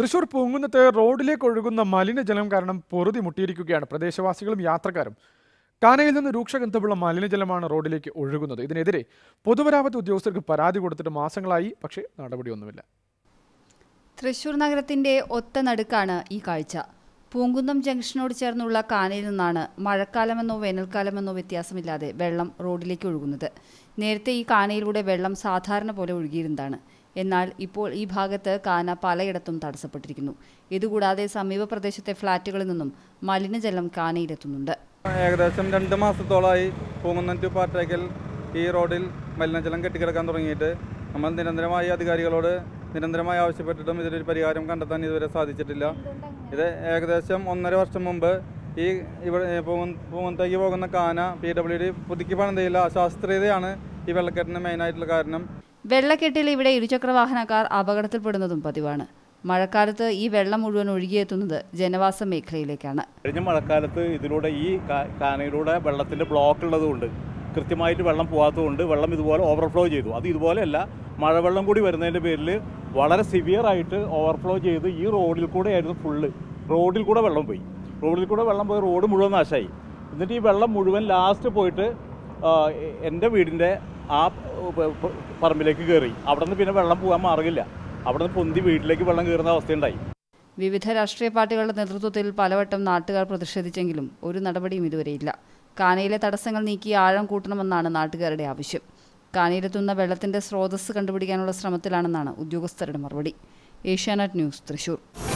തൃശൂർ പൂങ്കുന്നത്ത് റോഡിലേക്ക് ഒഴുകുന്ന മലിനജലം കാരണം പൊറുതി മുട്ടിയിരിക്കുകയാണ് പ്രദേശവാസികളും യാത്രക്കാരും കാനയിൽ നിന്ന് രൂക്ഷഗന്ധമുള്ള മലിനജലമാണ് റോഡിലേക്ക് ഒഴുകുന്നത് ഇതിനെതിരെ പൊതുമരാമത്ത് ഉദ്യോഗസ്ഥർക്ക് പരാതി കൊടുത്തിട്ട് മാസങ്ങളായി പക്ഷേ നടപടിയൊന്നുമില്ല തൃശൂർ നഗരത്തിന്റെ ഒത്ത നടുക്കാണ് ഈ കാഴ്ച പൂങ്കുന്നം ജംഗ്ഷനോട് ചേർന്നുള്ള കാനയിൽ നിന്നാണ് മഴക്കാലമെന്നോ വേനൽക്കാലമെന്നോ വ്യത്യാസമില്ലാതെ വെള്ളം റോഡിലേക്ക് ഒഴുകുന്നത് നേരത്തെ ഈ കാനയിലൂടെ വെള്ളം സാധാരണ പോലെ ഒഴുകിയിരുന്നതാണ് എന്നാൽ ഇപ്പോൾ ഈ ഭാഗത്ത് കാന പലയിടത്തും തടസ്സപ്പെട്ടിരിക്കുന്നു ഇതുകൂടാതെ സമീപ പ്രദേശത്തെ ഫ്ളാറ്റുകളിൽ നിന്നും മലിനജലം കാനയിലെത്തുന്നുണ്ട് ഏകദേശം രണ്ട് മാസത്തോളമായി പൂങ്കുന്നം ടു പാറ്റേക്കൽ ഈ റോഡിൽ മലിനജലം കെട്ടിക്കിടക്കാൻ തുടങ്ങിയിട്ട് നമ്മൾ നിരന്തരമായി അധികാരികളോട് നിരന്തരമായി ആവശ്യപ്പെട്ടിട്ടും ഇതിലൊരു പരിഹാരം കണ്ടെത്താൻ ഇതുവരെ സാധിച്ചിട്ടില്ല ഇത് ഏകദേശം ഒന്നര വർഷം മുമ്പ് ഈ ഇവിടെ പൂവന്തേക്ക് പോകുന്ന കാന പി ഡബ്ല്യു ഡി പുതുക്കി പണിതയില്ല അശാസ്ത്രീയതയാണ് ഈ വെള്ളക്കെട്ടിന് മെയിനായിട്ടുള്ള കാരണം വെള്ളക്കെട്ടിൽ ഇവിടെ ഇരുചക്രവാഹനക്കാർ അപകടത്തിൽപ്പെടുന്നതും പതിവാണ് മഴക്കാലത്ത് ഈ വെള്ളം മുഴുവൻ ഒഴുകിയെത്തുന്നത് ജനവാസ മേഖലയിലേക്കാണ് കഴിഞ്ഞ മഴക്കാലത്ത് ഇതിലൂടെ ഈ കാനയിലൂടെ വെള്ളത്തിന്റെ ബ്ലോക്ക് ഉള്ളതുകൊണ്ട് കൃത്യമായിട്ട് വെള്ളം പോകാത്തതുകൊണ്ട് വെള്ളം ഇതുപോലെ ഓവർഫ്ലോ ചെയ്തു അത് ഇതുപോലെയല്ല മഴവെള്ളം കൂടി വരുന്നതിൻ്റെ പേരിൽ വളരെ സിവിയറായിട്ട് ഓവർഫ്ലോ ചെയ്ത് ഈ റോഡിൽ കൂടെ ആയിരുന്നു ഫുള്ള് റോഡിൽ കൂടെ വെള്ളം പോയി റോഡിൽ കൂടെ വെള്ളം പോയി റോഡ് മുഴുവൻ നാശമായി എന്നിട്ട് ഈ വെള്ളം മുഴുവൻ ലാസ്റ്റ് പോയിട്ട് എൻ്റെ വീടിൻ്റെ ആ പറമ്പിലേക്ക് കയറി അവിടെ നിന്ന് പിന്നെ വെള്ളം പോകാൻ മാർഗമില്ല അവിടെ നിന്ന് പൊന്തി വീട്ടിലേക്ക് വെള്ളം കയറുന്ന അവസ്ഥയുണ്ടായി വിവിധ രാഷ്ട്രീയ പാർട്ടികളുടെ നേതൃത്വത്തിൽ പലവട്ടം നാട്ടുകാർ പ്രതിഷേധിച്ചെങ്കിലും ഒരു നടപടിയും ഇതുവരെയില്ല കാനയിലെ തടസ്സങ്ങൾ നീക്കി ആഴം കൂട്ടണമെന്നാണ് നാട്ടുകാരുടെ ആവശ്യം കാനയിലെത്തുന്ന വെള്ളത്തിന്റെ സ്രോതസ്സ് കണ്ടുപിടിക്കാനുള്ള ശ്രമത്തിലാണെന്നാണ് ഉദ്യോഗസ്ഥരുടെ മറുപടി ഏഷ്യാനെറ്റ് ന്യൂസ് തൃശൂർ